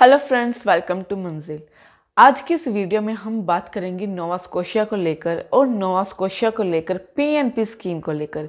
Hello friends, welcome to Manzil. आज के इस वीडियो में हम बात करेंगे नोवा स्कोशिया को लेकर और नोवा स्कोशिया को लेकर पीएनपी स्कीम को लेकर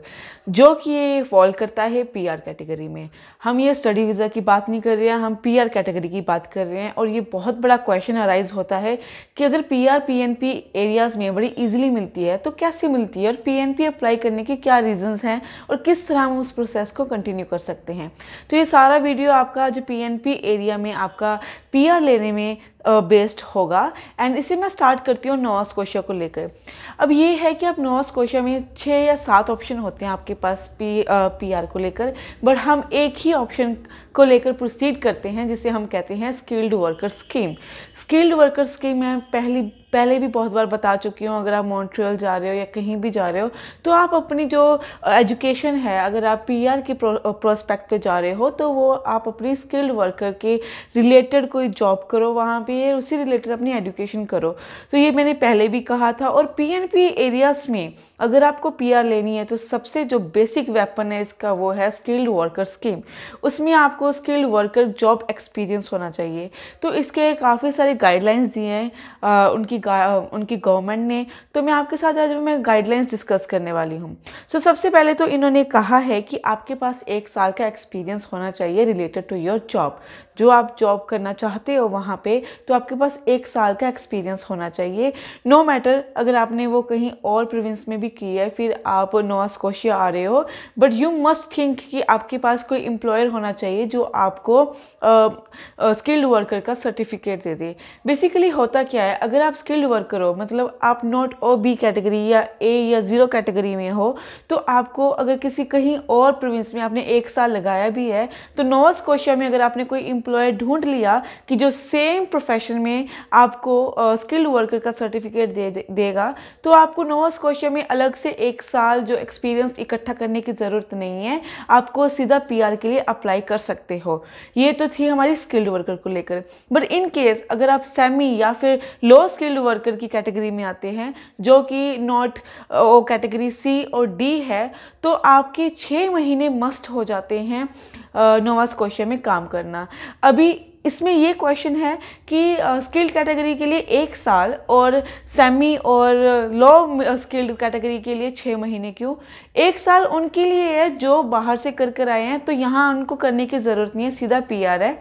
जो कि ये फॉल करता है पीआर कैटेगरी में हम ये स्टडी वीज़ा की बात नहीं कर रहे हैं हम पीआर कैटेगरी की बात कर रहे हैं और ये बहुत बड़ा क्वेश्चन अराइज होता है कि अगर पीआर पीएनपी एरियाज़ में बड़ी ईजिली मिलती है तो कैसे मिलती है और पी अप्लाई करने के क्या रीजन्स हैं और किस तरह हम उस प्रोसेस को कंटिन्यू कर सकते हैं तो ये सारा वीडियो आपका जो पी एरिया में आपका पी लेने में बेस्ड होगा एंड इसे मैं स्टार्ट करती हूँ नवाज क्वेश्चन को लेकर अब ये है कि आप नॉर्थ स्कोशिया में छः या सात ऑप्शन होते हैं आपके पास पी आ, पी आर को लेकर बट हम एक ही ऑप्शन को लेकर प्रोसीड करते हैं जिसे हम कहते हैं skilled worker scheme skilled worker scheme मैं पहली पहले भी बहुत बार बता चुकी हूँ अगर आप मॉन्ट्रियल जा रहे हो या कहीं भी जा रहे हो तो आप अपनी जो एजुकेशन है अगर आप पीआर के प्रोस्पेक्ट पे जा रहे हो तो वो आप अपनी स्किल्ड वर्कर के रिलेटेड कोई जॉब करो वहाँ पे उसी रिलेटेड अपनी एजुकेशन करो तो ये मैंने पहले भी कहा था और पी एन भी एरियाज में अगर आपको पीआर लेनी है तो सबसे जो बेसिक वेपन है इसका वो है स्किल्ड वर्कर स्कीम उसमें आपको स्किल्ड वर्कर जॉब एक्सपीरियंस होना चाहिए तो इसके काफ़ी सारे गाइडलाइंस दिए हैं उनकी उनकी गवर्नमेंट ने तो मैं आपके साथ आज मैं गाइडलाइंस डिस्कस करने वाली हूँ सो so, सबसे पहले तो इन्होंने कहा है कि आपके पास एक साल का एक्सपीरियंस होना चाहिए रिलेटेड टू योर जॉब जो आप जॉब करना चाहते हो वहाँ पे तो आपके पास एक साल का एक्सपीरियंस होना चाहिए नो no मैटर अगर आपने वो कहीं और प्रोविंस में भी की है फिर आप नोआ स्कोशिया आ रहे हो बट यू मस्ट थिंक कि आपके पास कोई एम्प्लॉयर होना चाहिए जो आपको स्किल्ड वर्कर का सर्टिफिकेट दे दे बेसिकली होता क्या है अगर आप स्किल्ड वर्कर हो मतलब आप नॉट ओ बी कैटेगरी या ए या ज़ीरो कैटेगरी में हो तो आपको अगर किसी कहीं और प्रोविंस में आपने एक साल लगाया भी है तो नोवा स्कोशिया में अगर आपने कोई एम्प्लॉय ढूंढ लिया कि जो सेम प्रोफेशन में आपको स्किल्ड वर्कर का सर्टिफिकेट दे, दे देगा तो आपको नोवा स्कोशिया में अलग से एक साल जो एक्सपीरियंस इकट्ठा करने की ज़रूरत नहीं है आपको सीधा पी के लिए अप्लाई कर सकते हो ये तो थी हमारी स्किल्ड वर्कर को लेकर बट इन केस अगर आप सेमी या फिर लो स्किल्ड वर्कर की कैटेगरी में आते हैं जो कि नॉट ओ कैटेगरी सी और डी है तो आपके छः महीने मस्ट हो जाते हैं नोवा स्कोशिया में काम करना अभी इसमें ये क्वेश्चन है कि स्किल्ड कैटेगरी के लिए एक साल और सेमी और लो स्किल्ड कैटेगरी के लिए छः महीने क्यों एक साल उनके लिए है जो बाहर से कर कर आए हैं तो यहाँ उनको करने की ज़रूरत नहीं है सीधा पीआर है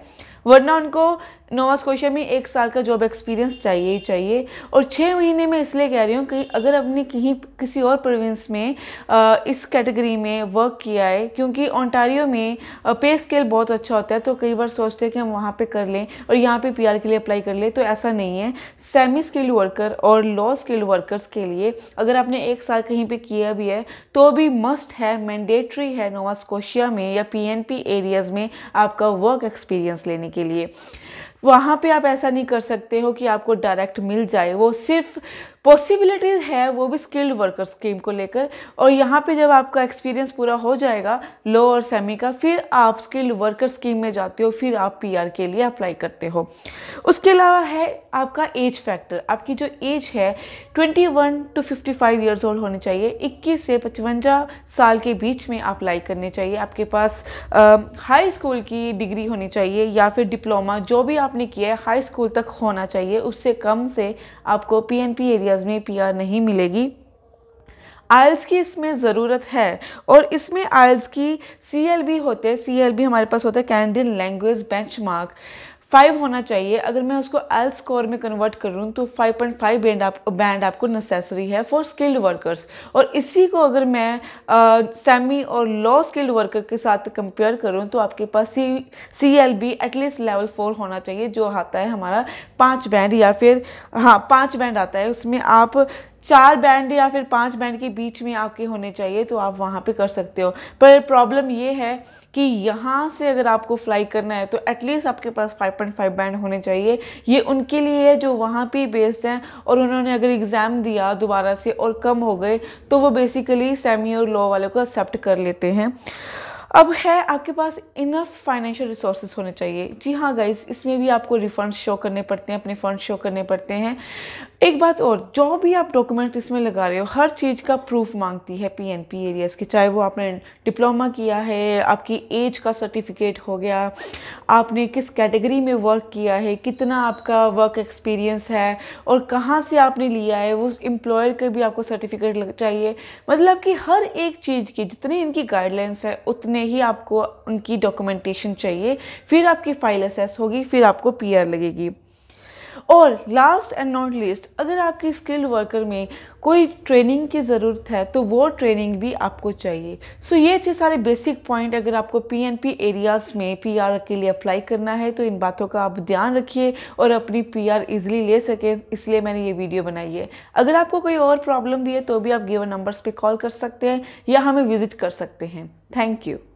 वरना उनको नोवा स्कोशिया में एक साल का जॉब एक्सपीरियंस चाहिए ही चाहिए और छः महीने में इसलिए कह रही हूँ कि अगर आपने कहीं किसी और प्रोविंस में इस कैटेगरी में वर्क किया है क्योंकि ओंटारियो में पे स्केल बहुत अच्छा होता है तो कई बार सोचते हैं कि हम वहाँ पे कर लें और यहाँ पे पीआर के लिए अप्लाई कर लें तो ऐसा नहीं है सेमी स्किल्ड वर्कर और लो स्किल्ड वर्कर्स के लिए अगर आपने एक साल कहीं पर किया भी है तो भी मस्ट है मैंडेटरी है नोवा स्कोशिया में या पी एरियाज़ में आपका वर्क एक्सपीरियंस लेने के लिए वहाँ पे आप ऐसा नहीं कर सकते हो कि आपको डायरेक्ट मिल जाए वो सिर्फ पॉसिबिलिटीज़ है वो भी स्किल्ड वर्कर स्कीम को लेकर और यहाँ पे जब आपका एक्सपीरियंस पूरा हो जाएगा लो और सेमी का फिर आप स्किल्ड वर्कर स्कीम में जाते हो फिर आप पीआर के लिए अप्लाई करते हो उसके अलावा है आपका एज फैक्टर आपकी जो एज है 21 टू 55 ईयर्स ओल्ड होनी चाहिए 21 से पचवंजा साल के बीच में अप्लाई करनी चाहिए आपके पास हाई स्कूल की डिग्री होनी चाहिए या फिर डिप्लोमा जो भी आपने किया है हाई स्कूल तक होना चाहिए उससे कम से आपको पी एन पी एरिया लाजमी आर नहीं मिलेगी आयल्स की इसमें ज़रूरत है और इसमें आयल्स की सी एल बी होते सी एल बी हमारे पास होता है कैनेडियन लैंग्वेज बेंचमार्क फाइव होना चाहिए अगर मैं उसको एल स्कोर में कन्वर्ट करूँ तो फाइव पॉइंट फाइव बैंड आप बैंड आपको नेसेसरी है फॉर स्किल्ड वर्कर्स और इसी को अगर मैं सेमी और लो स्किल्ड वर्कर के साथ कंपेयर करूँ तो आपके पास C C L B at least level four होना चाहिए जो आता है हमारा पाँच बैंड या फिर हाँ पाँच बैंड आता है उसमें आप चार बैंड या फिर पांच बैंड के बीच में आपके होने चाहिए तो आप वहाँ पे कर सकते हो पर प्रॉब्लम ये है कि यहाँ से अगर आपको फ्लाई करना है तो एटलीस्ट आपके पास 5.5 बैंड होने चाहिए ये उनके लिए है जो वहाँ पे बेस्ड हैं और उन्होंने अगर एग्ज़ाम दिया दोबारा से और कम हो गए तो वो बेसिकली सेमी और लॉ वाले को एक्सेप्ट कर लेते हैं अब है आपके पास इनफ फाइनेंशियल रिसोर्सेज होने चाहिए जी हाँ गाइज इसमें भी आपको रिफंड शो करने पड़ते हैं अपने फंड शो करने पड़ते हैं एक बात और जो भी आप डॉक्यूमेंट इसमें लगा रहे हो हर चीज़ का प्रूफ मांगती है पी एन पी एरियाज़ की चाहे वो आपने डिप्लोमा किया है आपकी एज का सर्टिफिकेट हो गया आपने किस कैटेगरी में वर्क किया है कितना आपका वर्क एक्सपीरियंस है और कहाँ से आपने लिया है उस एम्प्लॉयर का भी आपको सर्टिफिकेट चाहिए मतलब कि हर एक चीज़ की जितनी इनकी गाइडलाइंस है उतने उतने ही आपको उनकी डॉक्यूमेंटेशन चाहिए फिर आपकी फाइल असेस होगी फिर आपको पी लगेगी और लास्ट एंड नॉट लीस्ट अगर आपकी स्किल्ड वर्कर में कोई ट्रेनिंग की ज़रूरत है तो वो ट्रेनिंग भी आपको चाहिए सो so ये थे सारे बेसिक पॉइंट अगर आपको पीएनपी एरियाज़ में पीआर के लिए अप्लाई करना है तो इन बातों का आप ध्यान रखिए और अपनी पीआर इजीली ले सके इसलिए मैंने ये वीडियो बनाई है अगर आपको कोई और प्रॉब्लम भी है तो भी आप गेवर नंबर्स पर कॉल कर सकते हैं या हमें विजिट कर सकते हैं थैंक यू